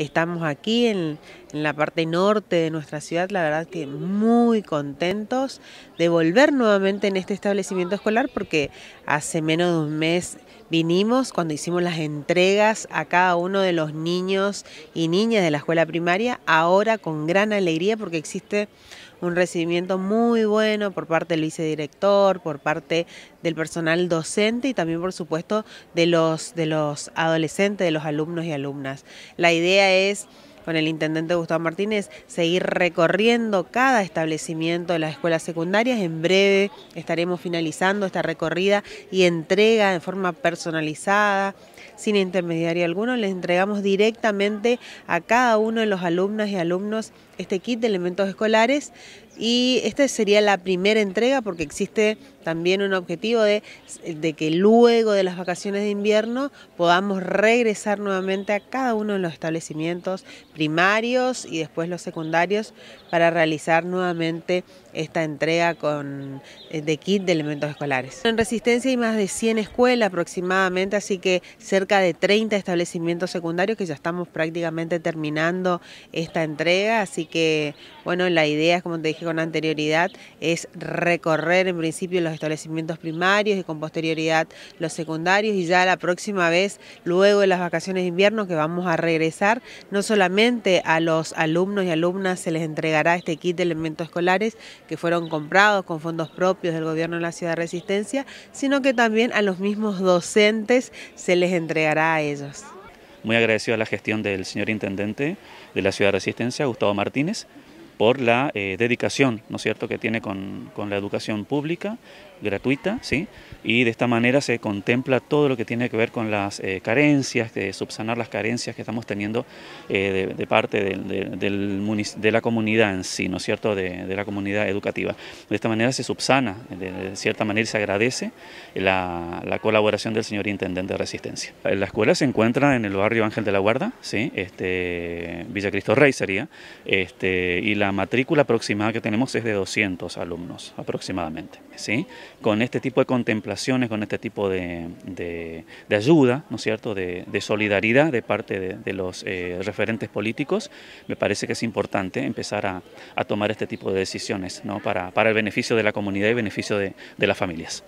Estamos aquí en, la parte norte de nuestra ciudad, la verdad que muy contentos de volver nuevamente en este establecimiento escolar porque hace menos de un mes vinimos cuando hicimos las entregas a cada uno de los niños y niñas de la escuela primaria, ahora con gran alegría porque existe un recibimiento muy bueno por parte del vicedirector, por parte del personal docente y también por supuesto de los, de los adolescentes, de los alumnos y alumnas. La idea es con el intendente Gustavo Martínez, seguir recorriendo cada establecimiento de las escuelas secundarias. En breve estaremos finalizando esta recorrida y entrega de forma personalizada sin intermediario alguno. Les entregamos directamente a cada uno de los alumnas y alumnos este kit de elementos escolares y esta sería la primera entrega porque existe también un objetivo de, de, que luego de las vacaciones de invierno podamos regresar nuevamente a cada uno de los establecimientos primarios y después los secundarios para realizar nuevamente esta entrega con, eh, de kit de elementos escolares. En Resistencia hay más de 100 escuelas aproximadamente, así que cerca de 30 establecimientos secundarios que ya estamos prácticamente terminando esta entrega, así que bueno, la idea, como te dije con anterioridad, es recorrer en principio los establecimientos primarios y con posterioridad los secundarios y ya la próxima vez, luego de las vacaciones de invierno que vamos a regresar, no solamente a los alumnos y alumnas se les entregará este kit de elementos escolares que fueron comprados con fondos propios del gobierno de la ciudad de Resistencia, sino que también a los mismos docentes se les entregará entregará a ellos. Muy agradecido a la gestión del señor intendente de la ciudad de Resistencia, Gustavo Martínez, por la eh, dedicación, ¿no es cierto?, que tiene con, con, la educación pública, gratuita, ¿sí? Y de esta manera se contempla todo lo que tiene que ver con las eh, carencias, de subsanar las carencias que estamos teniendo eh, de, parte de, del de la comunidad en sí, ¿no es cierto?, de, la comunidad educativa. De esta manera se subsana, de, cierta manera se agradece la, la, colaboración del señor Intendente de Resistencia. La escuela se encuentra en el barrio Ángel de la Guarda, ¿sí?, este, Villa Cristo Rey sería, este, y la la matrícula aproximada que tenemos es de 200 alumnos aproximadamente. ¿sí? Con este tipo de contemplaciones, con este tipo de, ayuda, ¿no es cierto?, de, solidaridad de parte de, los eh, referentes políticos, me parece que es importante empezar a, tomar este tipo de decisiones ¿no? para, para, el beneficio de la comunidad y beneficio de las familias.